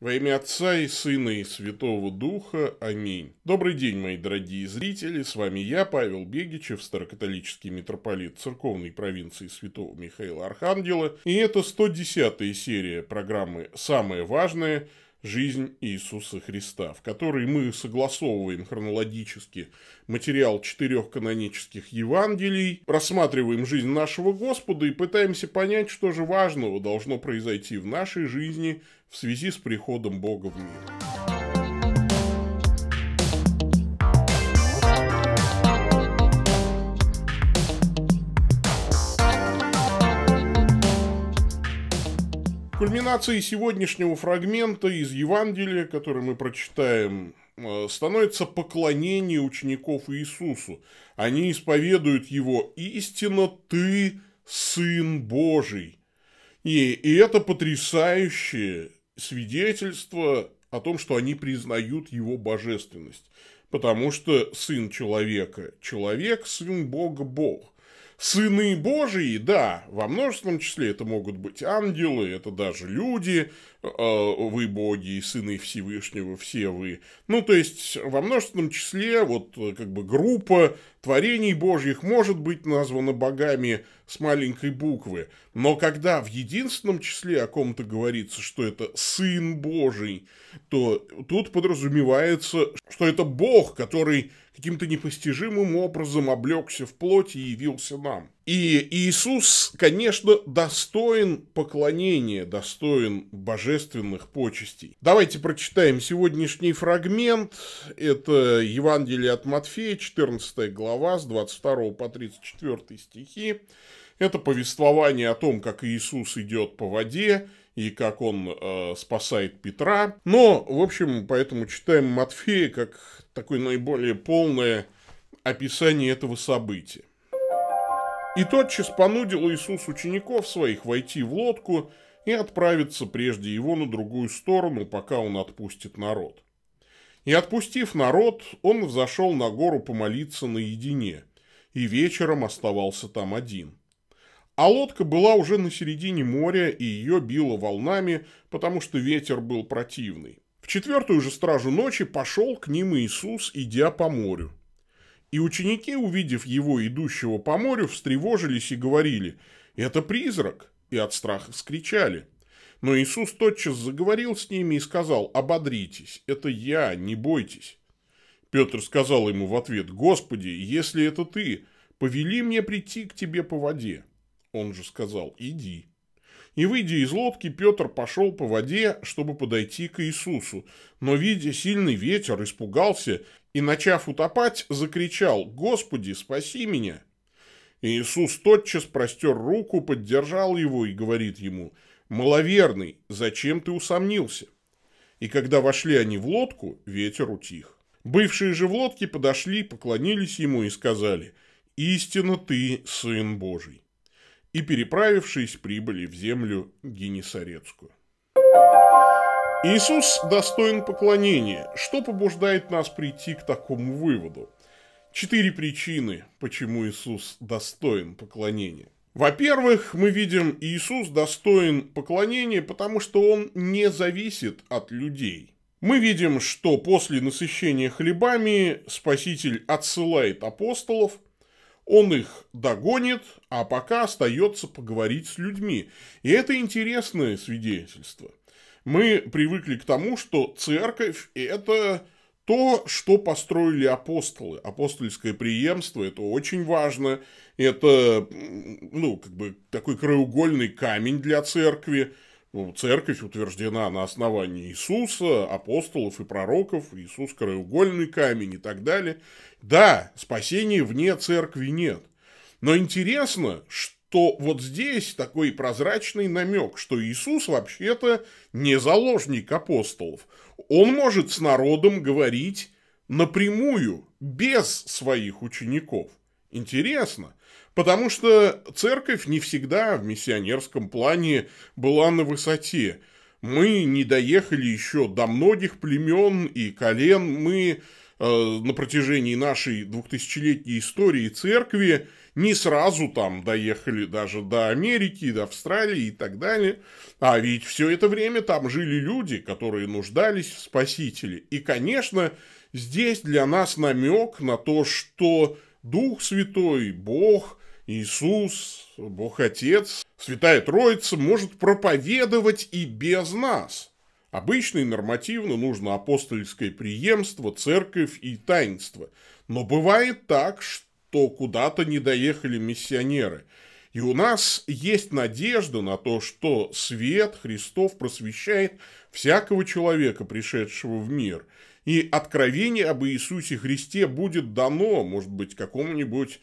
Во имя Отца и Сына и Святого Духа. Аминь. Добрый день, мои дорогие зрители. С вами я, Павел Бегичев, старокатолический митрополит церковной провинции Святого Михаила Архангела. И это 110-я серия программы «Самое важное. Жизнь Иисуса Христа», в которой мы согласовываем хронологически материал четырех канонических Евангелий, рассматриваем жизнь нашего Господа и пытаемся понять, что же важного должно произойти в нашей жизни – в связи с приходом Бога в мир. Кульминацией сегодняшнего фрагмента из Евангелия, который мы прочитаем, э, становится поклонение учеников Иисусу. Они исповедуют его «Истинно ты Сын Божий». И, и это потрясающее свидетельство о том, что они признают его божественность. Потому что сын человека – человек, сын Бога – Бог. Сыны Божии, да, во множественном числе это могут быть ангелы, это даже люди – а, вы боги, и сыны Всевышнего, все вы. Ну, то есть, во множественном числе, вот, как бы, группа творений божьих может быть названа богами с маленькой буквы. Но когда в единственном числе о ком-то говорится, что это сын божий, то тут подразумевается, что это бог, который каким-то непостижимым образом облегся в плоть и явился нам. И Иисус, конечно, достоин поклонения, достоин божественных почестей. Давайте прочитаем сегодняшний фрагмент. Это Евангелие от Матфея, 14 глава, с 22 по 34 стихи. Это повествование о том, как Иисус идет по воде и как он э, спасает Петра. Но, в общем, поэтому читаем Матфея как такое наиболее полное описание этого события. И тотчас понудил Иисус учеников своих войти в лодку и отправиться прежде его на другую сторону, пока он отпустит народ. И отпустив народ, он взошел на гору помолиться наедине, и вечером оставался там один. А лодка была уже на середине моря, и ее било волнами, потому что ветер был противный. В четвертую же стражу ночи пошел к ним Иисус, идя по морю. И ученики, увидев его, идущего по морю, встревожились и говорили «Это призрак!» и от страха вскричали. Но Иисус тотчас заговорил с ними и сказал «Ободритесь, это я, не бойтесь». Петр сказал ему в ответ «Господи, если это ты, повели мне прийти к тебе по воде». Он же сказал «Иди». И, выйдя из лодки, Петр пошел по воде, чтобы подойти к Иисусу, но, видя сильный ветер, испугался и, начав утопать, закричал «Господи, спаси меня!». И Иисус тотчас простер руку, поддержал его и говорит ему «Маловерный, зачем ты усомнился?». И когда вошли они в лодку, ветер утих. Бывшие же в лодке подошли, поклонились ему и сказали «Истинно ты, Сын Божий». И, переправившись, прибыли в землю Генесарецкую. Иисус достоин поклонения. Что побуждает нас прийти к такому выводу? Четыре причины, почему Иисус достоин поклонения. Во-первых, мы видим, Иисус достоин поклонения, потому что он не зависит от людей. Мы видим, что после насыщения хлебами Спаситель отсылает апостолов, он их догонит, а пока остается поговорить с людьми. И это интересное свидетельство. Мы привыкли к тому, что церковь – это то, что построили апостолы. Апостольское преемство – это очень важно. Это, ну, как бы такой краеугольный камень для церкви. Ну, церковь утверждена на основании Иисуса, апостолов и пророков, Иисус – краеугольный камень и так далее. Да, спасения вне церкви нет. Но интересно, что то вот здесь такой прозрачный намек, что Иисус вообще-то не заложник апостолов. Он может с народом говорить напрямую, без своих учеников. Интересно, потому что церковь не всегда в миссионерском плане была на высоте. Мы не доехали еще до многих племен и колен, мы Э, на протяжении нашей двухтысячелетней истории церкви не сразу там доехали даже до Америки, до Австралии и так далее. А ведь все это время там жили люди, которые нуждались в Спасителе. И, конечно, здесь для нас намек на то, что Дух Святой, Бог, Иисус, Бог Отец, Святая Троица может проповедовать и без нас. Обычно и нормативно нужно апостольское преемство, церковь и таинство. Но бывает так, что куда-то не доехали миссионеры. И у нас есть надежда на то, что свет Христов просвещает всякого человека, пришедшего в мир. И откровение об Иисусе Христе будет дано, может быть, какому-нибудь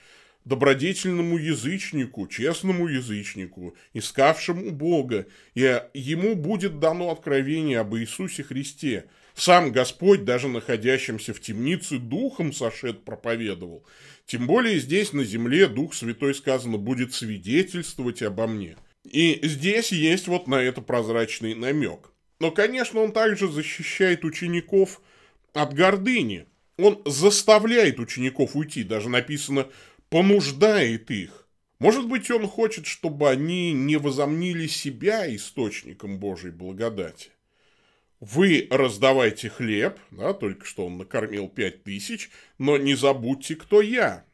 добродетельному язычнику, честному язычнику, искавшему Бога, и ему будет дано откровение об Иисусе Христе. Сам Господь, даже находящимся в темнице, духом сошед проповедовал. Тем более здесь, на земле, Дух Святой, сказано, будет свидетельствовать обо мне. И здесь есть вот на это прозрачный намек. Но, конечно, он также защищает учеников от гордыни. Он заставляет учеников уйти. Даже написано понуждает их. Может быть, он хочет, чтобы они не возомнили себя источником Божьей благодати. Вы раздавайте хлеб, да, только что он накормил пять тысяч, но не забудьте, кто я.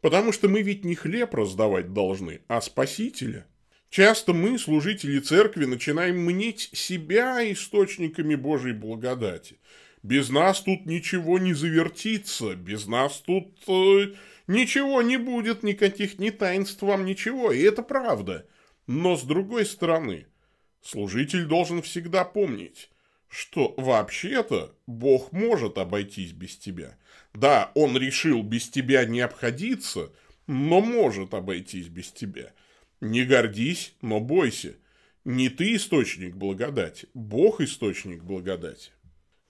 Потому что мы ведь не хлеб раздавать должны, а Спасителя. Часто мы, служители церкви, начинаем мнить себя источниками Божьей благодати – без нас тут ничего не завертится, без нас тут э, ничего не будет, никаких ни таинств вам, ничего, и это правда. Но с другой стороны, служитель должен всегда помнить, что вообще-то Бог может обойтись без тебя. Да, он решил без тебя не обходиться, но может обойтись без тебя. Не гордись, но бойся. Не ты источник благодати, Бог источник благодати.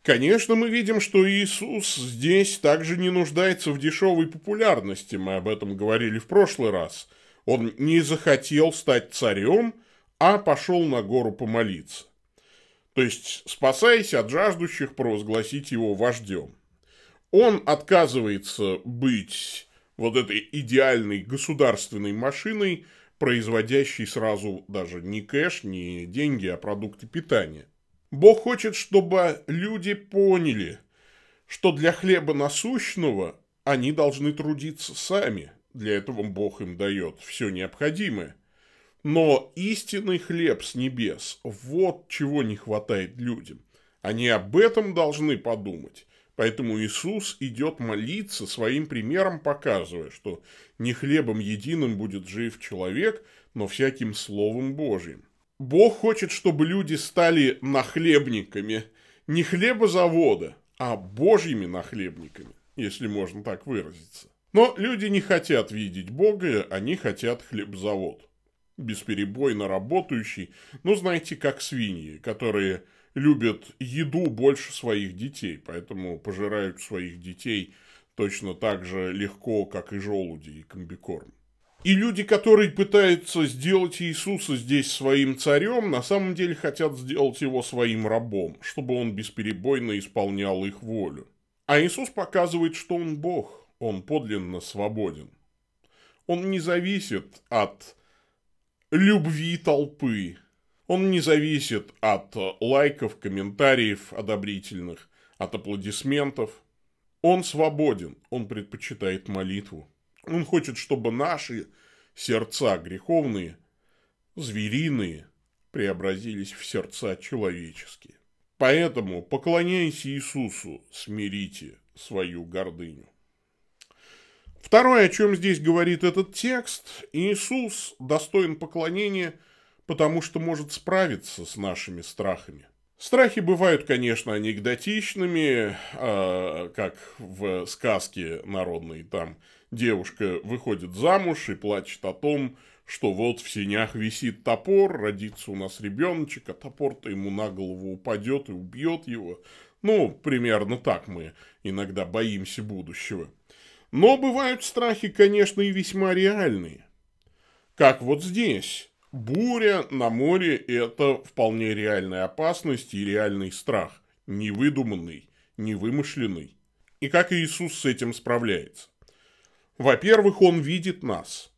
Конечно, мы видим, что Иисус здесь также не нуждается в дешевой популярности, мы об этом говорили в прошлый раз. Он не захотел стать царем, а пошел на гору помолиться. То есть, спасаясь от жаждущих, провозгласить его вождем. Он отказывается быть вот этой идеальной государственной машиной, производящей сразу даже не кэш, не деньги, а продукты питания. Бог хочет, чтобы люди поняли, что для хлеба насущного они должны трудиться сами. Для этого Бог им дает все необходимое. Но истинный хлеб с небес – вот чего не хватает людям. Они об этом должны подумать. Поэтому Иисус идет молиться, своим примером показывая, что не хлебом единым будет жив человек, но всяким Словом Божьим. Бог хочет, чтобы люди стали нахлебниками, не хлебозавода, а божьими нахлебниками, если можно так выразиться. Но люди не хотят видеть Бога, они хотят хлебзавод. Бесперебойно работающий, ну, знаете, как свиньи, которые любят еду больше своих детей, поэтому пожирают своих детей точно так же легко, как и желуди и комбикорм. И люди, которые пытаются сделать Иисуса здесь своим царем, на самом деле хотят сделать его своим рабом, чтобы он бесперебойно исполнял их волю. А Иисус показывает, что он Бог, он подлинно свободен. Он не зависит от любви толпы, он не зависит от лайков, комментариев одобрительных, от аплодисментов. Он свободен, он предпочитает молитву. Он хочет, чтобы наши сердца греховные, звериные, преобразились в сердца человеческие. Поэтому поклоняйся Иисусу, смирите свою гордыню. Второе, о чем здесь говорит этот текст, Иисус достоин поклонения, потому что может справиться с нашими страхами. Страхи бывают, конечно, анекдотичными, а, как в сказке народной, там девушка выходит замуж и плачет о том, что вот в синях висит топор, родится у нас ребеночек, а топор-то ему на голову упадет и убьет его. Ну, примерно так мы иногда боимся будущего. Но бывают страхи, конечно, и весьма реальные. Как вот здесь. Буря на море – это вполне реальная опасность и реальный страх. Невыдуманный, невымышленный. И как Иисус с этим справляется? Во-первых, он видит нас.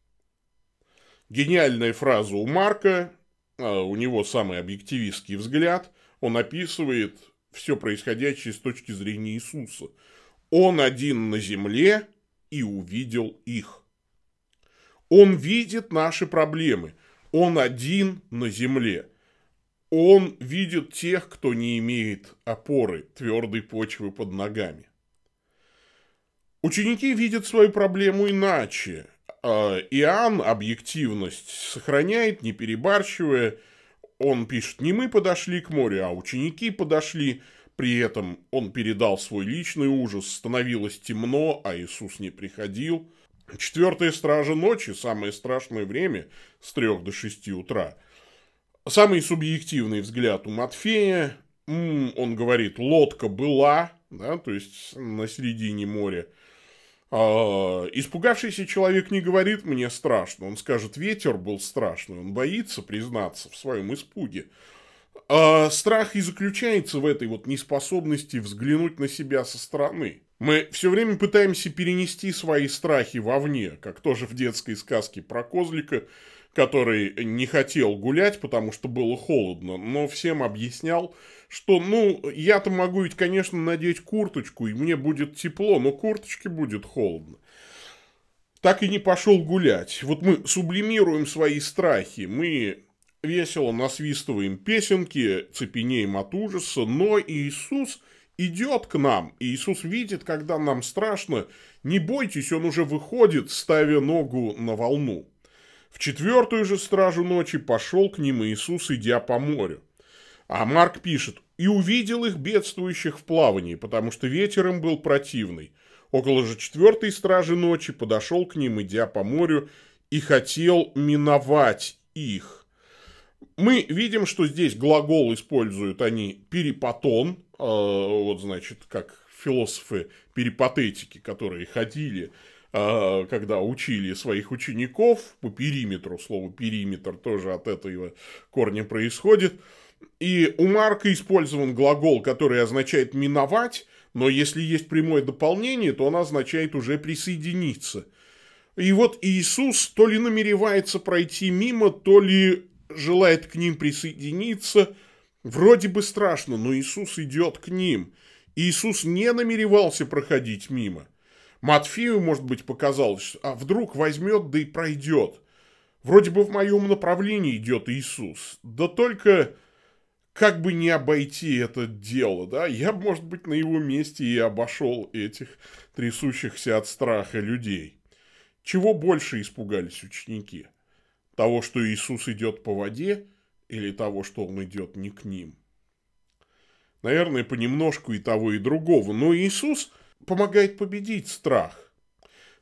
Гениальная фраза у Марка, а, у него самый объективистский взгляд, он описывает все происходящее с точки зрения Иисуса. Он один на земле и увидел их. Он видит наши проблемы. Он один на земле. Он видит тех, кто не имеет опоры, твердой почвы под ногами. Ученики видят свою проблему иначе. А, Иоанн объективность сохраняет, не перебарщивая. Он пишет, не мы подошли к морю, а ученики подошли. При этом он передал свой личный ужас, становилось темно, а Иисус не приходил. Четвертая стража ночи, самое страшное время, с трех до шести утра. Самый субъективный взгляд у Матфея, он говорит, лодка была, да, то есть на середине моря. А, испугавшийся человек не говорит «мне страшно», он скажет «ветер был страшный», он боится признаться в своем испуге. А страх и заключается в этой вот неспособности взглянуть на себя со стороны. Мы все время пытаемся перенести свои страхи вовне, как тоже в детской сказке про козлика – который не хотел гулять, потому что было холодно, но всем объяснял, что, ну, я-то могу ведь, конечно, надеть курточку, и мне будет тепло, но курточке будет холодно. Так и не пошел гулять. Вот мы сублимируем свои страхи, мы весело насвистываем песенки, цепенеем от ужаса, но Иисус идет к нам. Иисус видит, когда нам страшно. Не бойтесь, он уже выходит, ставя ногу на волну. В четвертую же стражу ночи пошел к ним Иисус, идя по морю. А Марк пишет, «И увидел их бедствующих в плавании, потому что ветер им был противный. Около же четвертой стражи ночи подошел к ним, идя по морю, и хотел миновать их». Мы видим, что здесь глагол используют они «перипатон», э, вот, значит, как философы перипатетики, которые ходили а, когда учили своих учеников по периметру, слово периметр тоже от этого корня происходит, и у Марка использован глагол, который означает «миновать», но если есть прямое дополнение, то он означает уже «присоединиться». И вот Иисус то ли намеревается пройти мимо, то ли желает к ним присоединиться. Вроде бы страшно, но Иисус идет к ним. Иисус не намеревался проходить мимо. Матфею, может быть, показалось, что, а вдруг возьмет, да и пройдет. Вроде бы в моем направлении идет Иисус. Да только как бы не обойти это дело, да? Я, может быть, на его месте и обошел этих трясущихся от страха людей. Чего больше испугались ученики? Того, что Иисус идет по воде, или того, что он идет не к ним? Наверное, понемножку и того, и другого. Но Иисус помогает победить страх.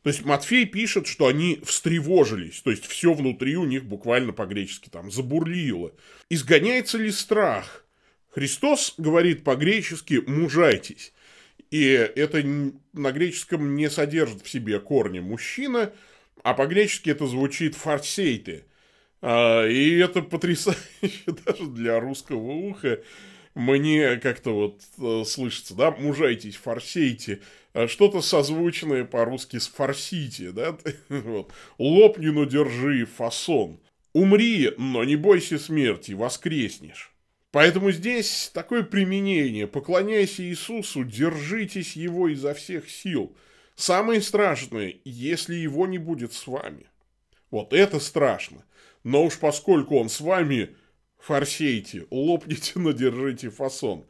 То есть Матфей пишет, что они встревожились, то есть все внутри у них буквально по-гречески там забурлило. Изгоняется ли страх? Христос говорит по-гречески «мужайтесь». И это на греческом не содержит в себе корни «мужчина», а по-гречески это звучит «фарсейты». А, и это потрясающе даже для русского уха мне как-то вот э, слышится, да, мужайтесь, форсейте, а что-то созвучное по-русски с форсите, да, вот. лопни, но держи фасон, умри, но не бойся смерти, воскреснешь. Поэтому здесь такое применение, поклоняйся Иисусу, держитесь Его изо всех сил. Самое страшное, если Его не будет с вами. Вот это страшно. Но уж поскольку Он с вами, форсейте, лопните, надержите фасон.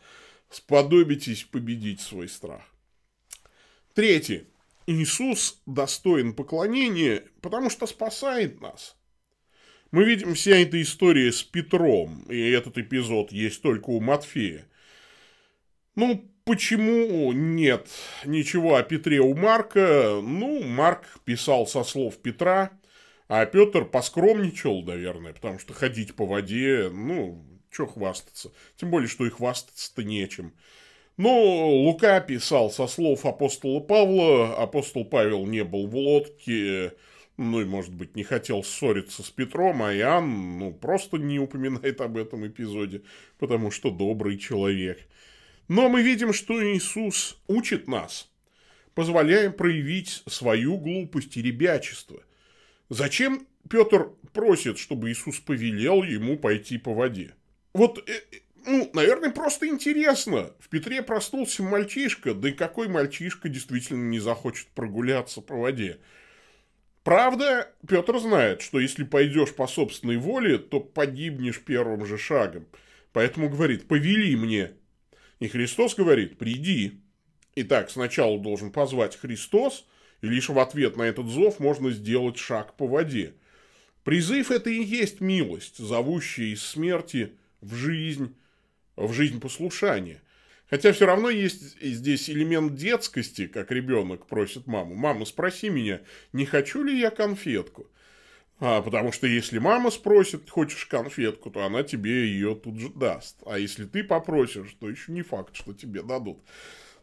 Сподобитесь победить свой страх. Третье. Иисус достоин поклонения, потому что спасает нас. Мы видим вся эта история с Петром, и этот эпизод есть только у Матфея. Ну, почему нет ничего о Петре у Марка? Ну, Марк писал со слов Петра, а Петр поскромничал, наверное, потому что ходить по воде, ну, что хвастаться. Тем более, что и хвастаться-то нечем. Но Лука писал со слов апостола Павла. Апостол Павел не был в лодке, ну и, может быть, не хотел ссориться с Петром, а Иоанн, ну, просто не упоминает об этом эпизоде, потому что добрый человек. Но мы видим, что Иисус учит нас, позволяя проявить свою глупость и ребячество, Зачем Петр просит, чтобы Иисус повелел ему пойти по воде? Вот, э, ну, наверное, просто интересно. В Петре проснулся мальчишка, да и какой мальчишка действительно не захочет прогуляться по воде? Правда, Петр знает, что если пойдешь по собственной воле, то погибнешь первым же шагом. Поэтому говорит, повели мне. И Христос говорит, приди. Итак, сначала должен позвать Христос – и лишь в ответ на этот зов можно сделать шаг по воде. Призыв – это и есть милость, зовущая из смерти в жизнь, в жизнь послушания. Хотя все равно есть здесь элемент детскости, как ребенок просит маму. «Мама, спроси меня, не хочу ли я конфетку?» а, Потому что если мама спросит, хочешь конфетку, то она тебе ее тут же даст. А если ты попросишь, то еще не факт, что тебе дадут.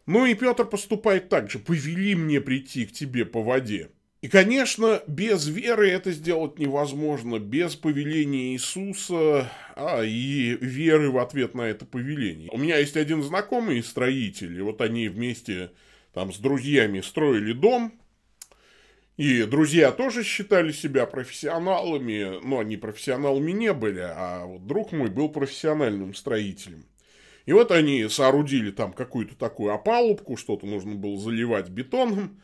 Ну и Петр поступает так же. «Повели мне прийти к тебе по воде». И, конечно, без веры это сделать невозможно, без повеления Иисуса а, и веры в ответ на это повеление. У меня есть один знакомый строитель, и вот они вместе там с друзьями строили дом, и друзья тоже считали себя профессионалами, но ну, они профессионалами не были, а вот друг мой был профессиональным строителем. И вот они соорудили там какую-то такую опалубку, что-то нужно было заливать бетоном.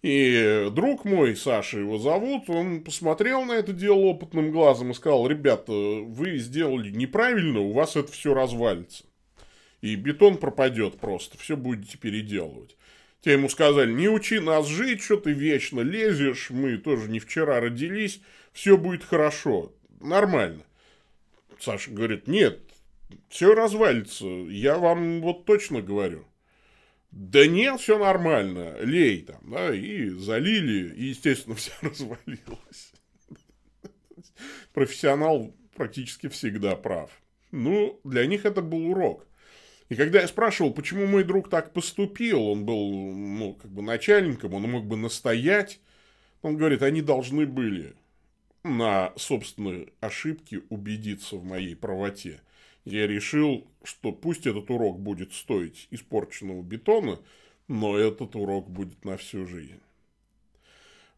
И друг мой, Саша его зовут, он посмотрел на это дело опытным глазом и сказал, ребята, вы сделали неправильно, у вас это все развалится. И бетон пропадет просто, все будете переделывать. Те ему сказали, не учи нас жить, что ты вечно лезешь, мы тоже не вчера родились, все будет хорошо, нормально. Саша говорит, нет, все развалится, я вам вот точно говорю. Да нет, все нормально, лей там, да, и залили, и, естественно, все развалилось. Профессионал практически всегда прав. Ну, для них это был урок. И когда я спрашивал, почему мой друг так поступил, он был, ну, как бы начальником, он мог бы настоять, он говорит, они должны были на собственные ошибки убедиться в моей правоте. Я решил, что пусть этот урок будет стоить испорченного бетона, но этот урок будет на всю жизнь.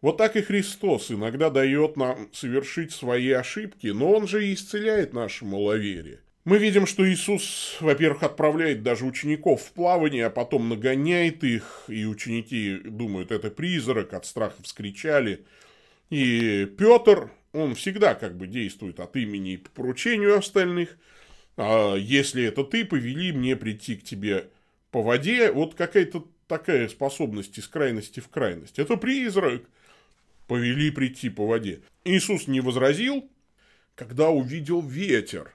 Вот так и Христос иногда дает нам совершить свои ошибки, но Он же и исцеляет наше маловерие. Мы видим, что Иисус, во-первых, отправляет даже учеников в плавание, а потом нагоняет их, и ученики думают, это призрак, от страха вскричали. И Петр, он всегда как бы действует от имени и по поручению остальных – а если это ты, повели мне прийти к тебе по воде. Вот какая-то такая способность из крайности в крайность. Это призрак. Повели прийти по воде. Иисус не возразил, когда увидел ветер.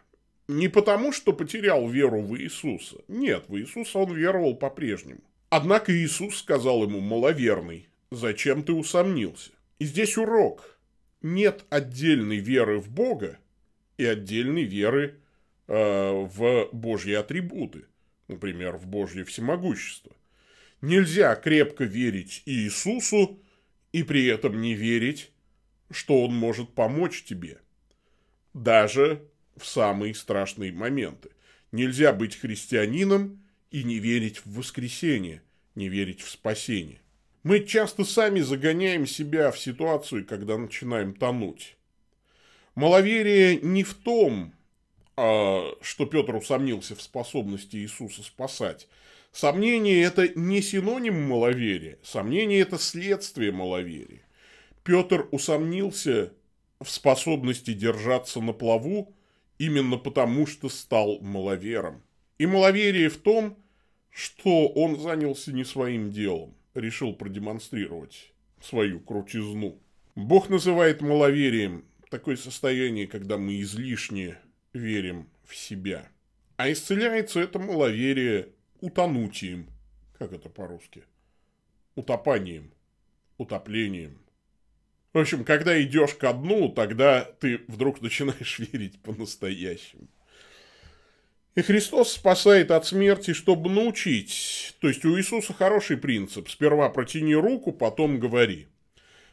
Не потому, что потерял веру в Иисуса. Нет, в Иисуса он веровал по-прежнему. Однако Иисус сказал ему, маловерный, зачем ты усомнился? И здесь урок. Нет отдельной веры в Бога и отдельной веры Э, в Божьи атрибуты, например, в Божье всемогущество. Нельзя крепко верить Иисусу и при этом не верить, что Он может помочь тебе. Даже в самые страшные моменты. Нельзя быть христианином и не верить в воскресение, не верить в спасение. Мы часто сами загоняем себя в ситуацию, когда начинаем тонуть. Маловерие не в том, а, что Петр усомнился в способности Иисуса спасать. Сомнение – это не синоним маловерия, сомнение – это следствие маловерия. Петр усомнился в способности держаться на плаву именно потому, что стал маловером. И маловерие в том, что он занялся не своим делом, решил продемонстрировать свою крутизну. Бог называет маловерием такое состояние, когда мы излишне верим в себя. А исцеляется это маловерие утонутием. Как это по-русски? Утопанием. Утоплением. В общем, когда идешь ко дну, тогда ты вдруг начинаешь верить по-настоящему. И Христос спасает от смерти, чтобы научить. То есть у Иисуса хороший принцип. Сперва протяни руку, потом говори.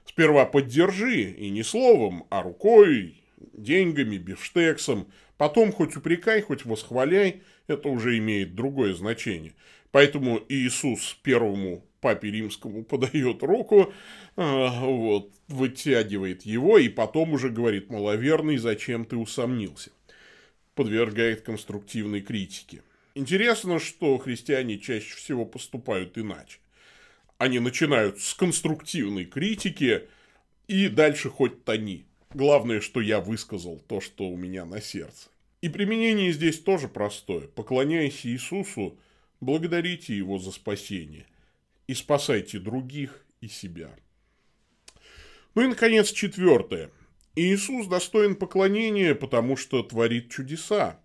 Сперва поддержи, и не словом, а рукой, деньгами, бифштексом. Потом хоть упрекай, хоть восхваляй, это уже имеет другое значение. Поэтому Иисус первому папе римскому подает руку, а, вот, вытягивает его и потом уже говорит, маловерный, зачем ты усомнился? Подвергает конструктивной критике. Интересно, что христиане чаще всего поступают иначе. Они начинают с конструктивной критики, и дальше хоть тони. Главное, что я высказал то, что у меня на сердце. И применение здесь тоже простое. Поклоняясь Иисусу, благодарите Его за спасение. И спасайте других и себя. Ну и, наконец, четвертое. Иисус достоин поклонения, потому что творит чудеса.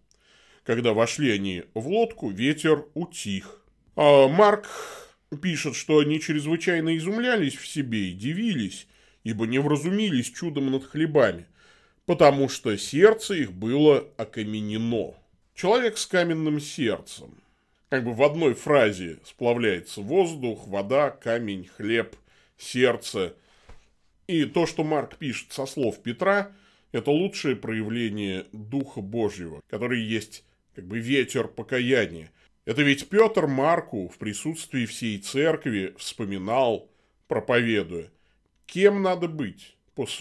Когда вошли они в лодку, ветер утих. А Марк пишет, что они чрезвычайно изумлялись в себе и дивились, ибо не вразумились чудом над хлебами, потому что сердце их было окаменено. Человек с каменным сердцем. Как бы в одной фразе сплавляется воздух, вода, камень, хлеб, сердце. И то, что Марк пишет со слов Петра, это лучшее проявление Духа Божьего, который есть как бы ветер покаяния. Это ведь Петр Марку в присутствии всей церкви вспоминал, проповедуя – Кем надо быть,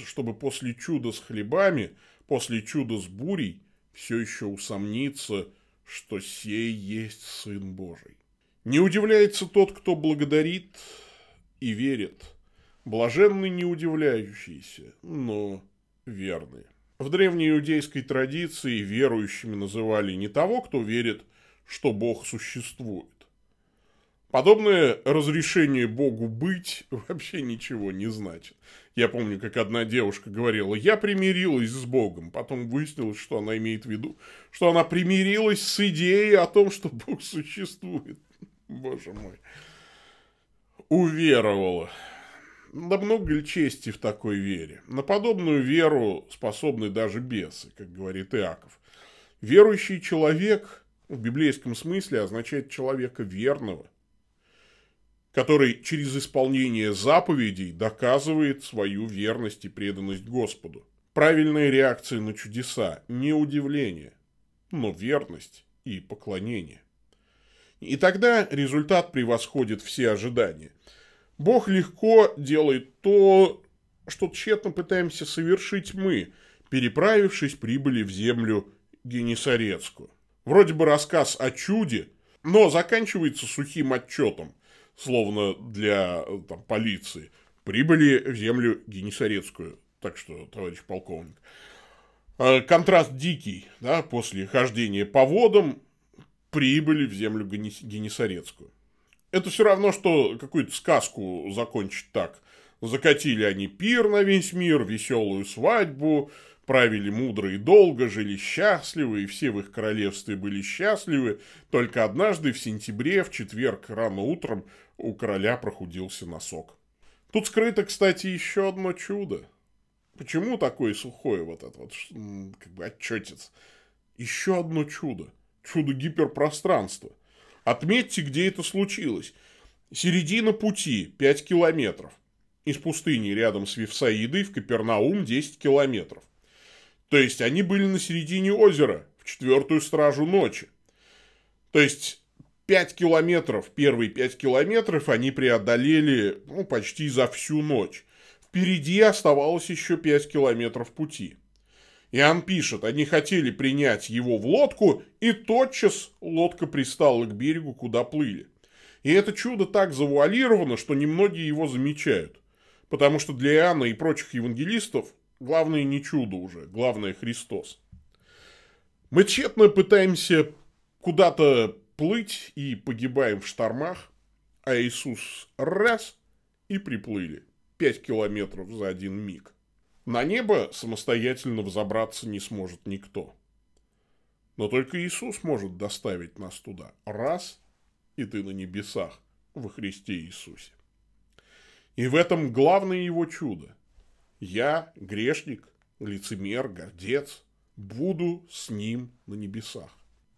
чтобы после чуда с хлебами, после чуда с бурей, все еще усомниться, что сей есть Сын Божий? Не удивляется тот, кто благодарит и верит. Блаженны не удивляющиеся, но верные. В древней иудейской традиции верующими называли не того, кто верит, что Бог существует, Подобное разрешение Богу быть вообще ничего не значит. Я помню, как одна девушка говорила, я примирилась с Богом. Потом выяснилось, что она имеет в виду, что она примирилась с идеей о том, что Бог существует. Боже мой. Уверовала. Да много ли чести в такой вере? На подобную веру способны даже бесы, как говорит Иаков. Верующий человек в библейском смысле означает человека верного, который через исполнение заповедей доказывает свою верность и преданность Господу. Правильная реакция на чудеса – не удивление, но верность и поклонение. И тогда результат превосходит все ожидания. Бог легко делает то, что тщетно пытаемся совершить мы, переправившись, прибыли в землю Генесарецкую. Вроде бы рассказ о чуде, но заканчивается сухим отчетом словно для э, там, полиции, прибыли в землю Генисарецкую. Так что, товарищ полковник. А, контраст дикий, да, после хождения по водам прибыли в землю Генисарецкую. Это все равно, что какую-то сказку закончить так. Закатили они пир на весь мир, веселую свадьбу, правили мудро и долго, жили счастливы, и все в их королевстве были счастливы. Только однажды в сентябре, в четверг рано утром, у короля прохудился носок. Тут скрыто, кстати, еще одно чудо. Почему такой сухой вот этот вот, как бы, отчетец? Еще одно чудо. Чудо гиперпространства. Отметьте, где это случилось. Середина пути, 5 километров. Из пустыни рядом с Вифсаидой в Капернаум 10 километров. То есть они были на середине озера, в четвертую стражу ночи. То есть 5 километров, первые 5 километров они преодолели ну, почти за всю ночь. Впереди оставалось еще 5 километров пути. Иоанн пишет, они хотели принять его в лодку, и тотчас лодка пристала к берегу, куда плыли. И это чудо так завуалировано, что немногие его замечают. Потому что для Иоанна и прочих евангелистов главное не чудо уже, главное Христос. Мы тщетно пытаемся куда-то плыть и погибаем в штормах, а Иисус раз и приплыли. Пять километров за один миг. На небо самостоятельно взобраться не сможет никто. Но только Иисус может доставить нас туда. Раз, и ты на небесах во Христе Иисусе. И в этом главное его чудо. Я, грешник, лицемер, гордец, буду с ним на небесах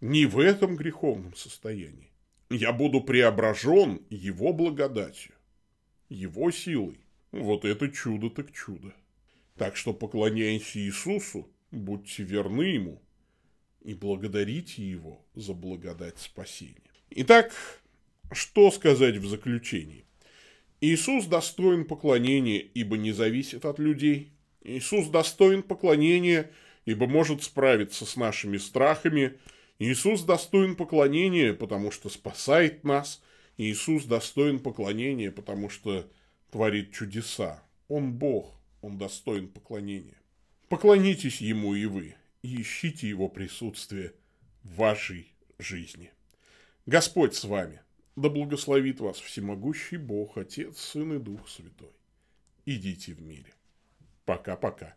не в этом греховном состоянии. Я буду преображен его благодатью, его силой. Вот это чудо так чудо. Так что поклоняйтесь Иисусу, будьте верны Ему и благодарите Его за благодать спасения. Итак, что сказать в заключении? Иисус достоин поклонения, ибо не зависит от людей. Иисус достоин поклонения, ибо может справиться с нашими страхами, Иисус достоин поклонения, потому что спасает нас. Иисус достоин поклонения, потому что творит чудеса. Он Бог, Он достоин поклонения. Поклонитесь Ему и вы, и ищите Его присутствие в вашей жизни. Господь с вами. Да благословит вас всемогущий Бог, Отец, Сын и Дух Святой. Идите в мире. Пока-пока.